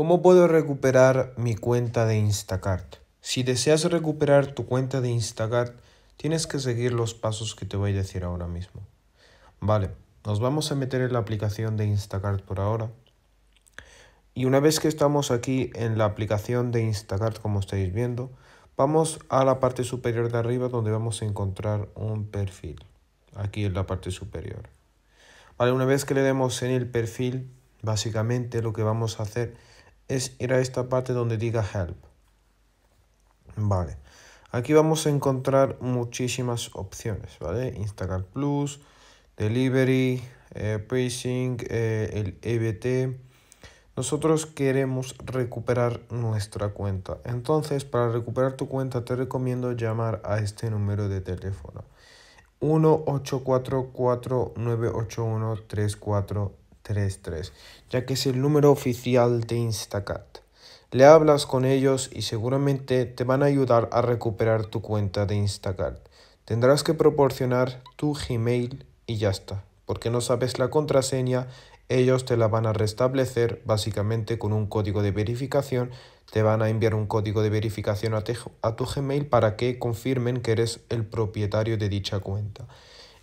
¿Cómo puedo recuperar mi cuenta de Instacart? Si deseas recuperar tu cuenta de Instacart, tienes que seguir los pasos que te voy a decir ahora mismo. Vale, nos vamos a meter en la aplicación de Instacart por ahora. Y una vez que estamos aquí en la aplicación de Instacart, como estáis viendo, vamos a la parte superior de arriba donde vamos a encontrar un perfil. Aquí en la parte superior. Vale, una vez que le demos en el perfil, básicamente lo que vamos a hacer es ir a esta parte donde diga help. Vale. Aquí vamos a encontrar muchísimas opciones, ¿vale? Instagram Plus, Delivery, eh, Pacing, eh, el EBT. Nosotros queremos recuperar nuestra cuenta. Entonces, para recuperar tu cuenta te recomiendo llamar a este número de teléfono. 1 844 981 34 ya que es el número oficial de Instacat. Le hablas con ellos y seguramente te van a ayudar a recuperar tu cuenta de Instacart. Tendrás que proporcionar tu Gmail y ya está. Porque no sabes la contraseña, ellos te la van a restablecer básicamente con un código de verificación. Te van a enviar un código de verificación a tu Gmail para que confirmen que eres el propietario de dicha cuenta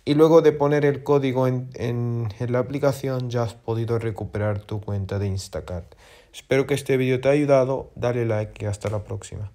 y luego de poner el código en, la aplicación ya has podido recuperar tu cuenta de Instacart. Espero que este vídeo te haya ayudado, dale like y hasta la próxima.